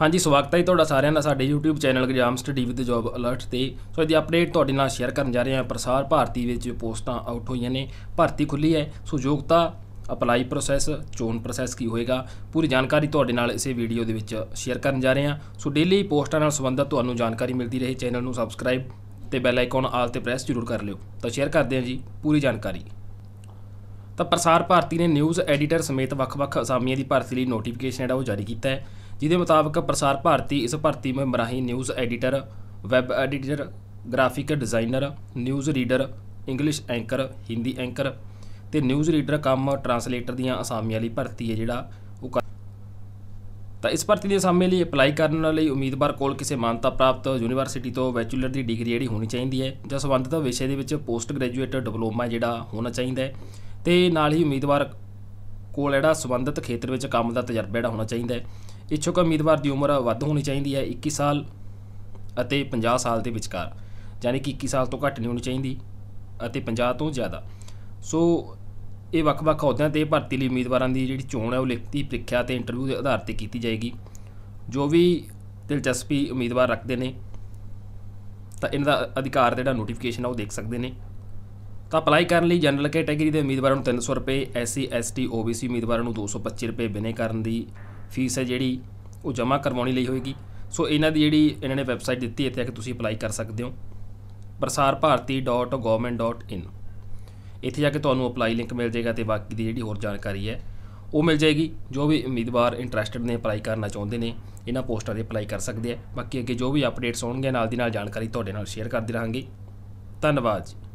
ਹਾਂਜੀ ਸਵਾਗਤ ਹੈ ਤੁਹਾਡਾ ਸਾਰਿਆਂ ਦਾ ਸਾਡੇ YouTube channel exam study with job alert ਤੇ ਸੋ ਇਹਦੀ ਅਪਡੇਟ ਤੁਹਾਡੇ ਨਾਲ ਸ਼ੇਅਰ ਕਰਨ ਜਾ ਰਹੇ ਹਾਂ ਪ੍ਰਸਾਰ ਭਾਰਤੀ ਵਿੱਚ ਪੋਸਟਾਂ ਆਊਟ ਹੋਈਆਂ ਨੇ ਭਰਤੀ ਖੁੱਲੀ ਹੈ ਸੋ ਯੋਗਤਾ ਅਪਲਾਈ ਪ੍ਰੋਸੈਸ ਚੋਣ ਪ੍ਰੋਸੈਸ ਕੀ ਹੋਏਗਾ ਪੂਰੀ ਜਾਣਕਾਰੀ ਤੁਹਾਡੇ ਨਾਲ ਇਸੇ ਵੀਡੀਓ ਦੇ ਵਿੱਚ ਸ਼ੇਅਰ ਕਰਨ ਜਾ ਰਹੇ ਹਾਂ ਸੋ ਡੇਲੀ ਪੋਸਟਾਂ ਨਾਲ ਸੰਬੰਧਤ ਤੁਹਾਨੂੰ ਜਾਣਕਾਰੀ ਮਿਲਦੀ ਰਹੇ ਚੈਨਲ ਨੂੰ ਸਬਸਕ੍ਰਾਈਬ ਤੇ ਬੈਲ ਆਈਕਨ ਆਲ ਤੇ ਪ੍ਰੈਸ ਜ਼ਰੂਰ ਕਰ ਲਿਓ ਤਾਂ ਸ਼ੇਅਰ ਕਰਦੇ ਹਾਂ ਜੀ ਪੂਰੀ ਜਾਣਕਾਰੀ ਤਾਂ ਪ੍ਰਸਾਰ ਭਾਰਤੀ ਨੇ ਨਿਊਜ਼ ਐਡੀਟਰ ਸਮੇਤ ਵੱਖ-ਵੱਖ ਅਸਾਮੀਆਂ ਦੀ ਭਰਤੀ ਲਈ ਨੋਟੀਫਿਕੇਸ਼ਨ ਜਿਹੜਾ ਉਹ ਜਾਰੀ ਕੀਤਾ ਹੈ ਜਿਹਦੇ ਮੁਤਾਬਕ ਪ੍ਰਸਾਰ ਭਾਰਤੀ ਇਸ ਭਰਤੀ ਮੁਹਿੰਮ ਰਾਹੀਂ news editor web editor graphic designer news reader English anchor Hindi anchor ਤੇ ਨਿਊਜ਼ ਰੀਡਰ ਕੰਮ ਟਰਾਂਸਲੇਟਰ ਦੀਆਂ ਅਸਾਮੀਆਂ ਲਈ ਭਰਤੀ ਹੈ ਜਿਹੜਾ ਉਹ ਤਾਂ ਇਸ ਭਰਤੀ ਦੇ ਅਸਾਮੀ ਲਈ ਅਪਲਾਈ ਕਰਨ ਲਈ ਉਮੀਦਵਾਰ ਕੋਲ ਕਿਸੇ ਮਾਨਤਾ ਪ੍ਰਾਪਤ ਯੂਨੀਵਰਸਿਟੀ ਤੋਂ ਬੈਚਲਰ ਦੀ ਡਿਗਰੀ ਜਿਹੜੀ ਹੋਣੀ ਚਾਹੀਦੀ ਹੈ ਜਾਂ ਸੰਬੰਧਿਤ ਵਿਸ਼ੇ ਦੇ ਵਿੱਚ ਪੋਸਟ ਗ੍ਰੈਜੂਏਟ ਡਿਪਲੋਮਾ ਜਿਹੜਾ ਹੋਣਾ ਚਾਹੀਦਾ ਹੈ ਤੇ ਨਾਲ ਹੀ ਉਮੀਦਵਾਰ ਕੋਲ ਜਿਹੜਾ ਸੰਬੰਧਿਤ ਖੇਤਰ ਵਿੱਚ ਕੰਮ ਦਾ ਤਜਰਬਾ ਜਿਹੜਾ ਹੋਣਾ ਚਾਹੀਦਾ ਹੈ ਇਛੁਕ ਉਮੀਦਵਾਰ ਦੀ ਉਮਰ ਵੱਧ ਹੋਣੀ ਚਾਹੀਦੀ ਹੈ 21 ਸਾਲ ਅਤੇ 50 ਸਾਲ ਦੇ ਵਿਚਕਾਰ ਯਾਨੀ ਕਿ 21 ਸਾਲ ਤੋਂ ਘੱਟ ਨਹੀਂ ਹੋਣੀ ਚਾਹੀਦੀ ਅਤੇ 50 ਤੋਂ ਜ਼ਿਆਦਾ ਸੋ ਇਹ ਵੱਖ-ਵੱਖ ਅਹੁਦਿਆਂ ਤੇ ਭਰਤੀ ਲਈ ਉਮੀਦਵਾਰਾਂ ਦੀ ਜਿਹੜੀ ਚੋਣ ਹੈ ਉਹ ਲਿਖਤੀ ਪ੍ਰੀਖਿਆ ਤੇ ਇੰਟਰਵਿਊ ਦੇ ਆਧਾਰ ਤੇ ਕੀਤੀ ਜਾਏਗੀ ਜੋ ਵੀ ਦਿਲਚਸਪੀ ਉਮੀਦਵਾਰ ਰੱਖਦੇ ਨੇ ਤਾਂ ਇਹਨਾਂ ਦਾ ਅਧਿਕਾਰ ਜਿਹੜਾ ਨੋਟੀਫਿਕੇਸ਼ਨ ਆ ਉਹ ਦੇਖ ਸਕਦੇ ਨੇ ਤਾਂ ਅਪਲਾਈ ਕਰਨ ਲਈ ਜਨਰਲ ਕੈਟਾਗਰੀ ਦੇ ਉਮੀਦਵਾਰਾਂ ਨੂੰ 300 ਰੁਪਏ ਐਸਸੀ ਐਸਟੀ ਓਬੀਸੀ ਉਮੀਦਵਾਰਾਂ ਨੂੰ 225 ਰੁਪਏ ਬਿਨੇ ਕਰਨ ਦੀ ਫੀਸ ਹੈ ਜਿਹੜੀ ਉਹ ਜਮ੍ਹਾਂ ਕਰਵਾਉਣੀ ਲਈ ਹੋਏਗੀ ਸੋ ਇਹਨਾਂ ਦੀ ਜਿਹੜੀ ਇਹਨਾਂ ਨੇ ਵੈਬਸਾਈਟ ਦਿੱਤੀ ਇੱਥੇ ਆ ਕੇ ਤੁਸੀਂ ਅਪਲਾਈ ਕਰ ਸਕਦੇ ਹੋ prasarbharati.government.in ਇੱਥੇ ਜਾ ਕੇ ਤੁਹਾਨੂੰ ਅਪਲਾਈ ਲਿੰਕ ਮਿਲ ਜਾਏਗਾ ਤੇ ਬਾਕੀ ਦੀ ਜਿਹੜੀ ਹੋਰ ਜਾਣਕਾਰੀ ਹੈ ਉਹ ਮਿਲ ਜਾਏਗੀ ਜੋ ਵੀ ਉਮੀਦਵਾਰ ਇੰਟਰਸਟਿਡ ਨੇ ਅਪਲਾਈ ਕਰਨਾ ਚਾਹੁੰਦੇ ਨੇ ਇਹਨਾਂ ਪੋਸਟਾਂ ਦੇ ਅਪਲਾਈ ਕਰ ਸਕਦੇ ਆ ਬਾਕੀ ਅੱਗੇ ਜੋ ਵੀ ਅਪਡੇਟਸ ਹੋਣਗੇ ਨਾਲ ਦੀ ਨਾਲ ਜਾਣਕਾਰੀ ਤੁਹਾਡੇ ਨਾਲ ਸ਼ੇਅਰ ਕਰਦੇ ਰਹਾਂਗੇ ਧੰਨਵਾਦ ਜੀ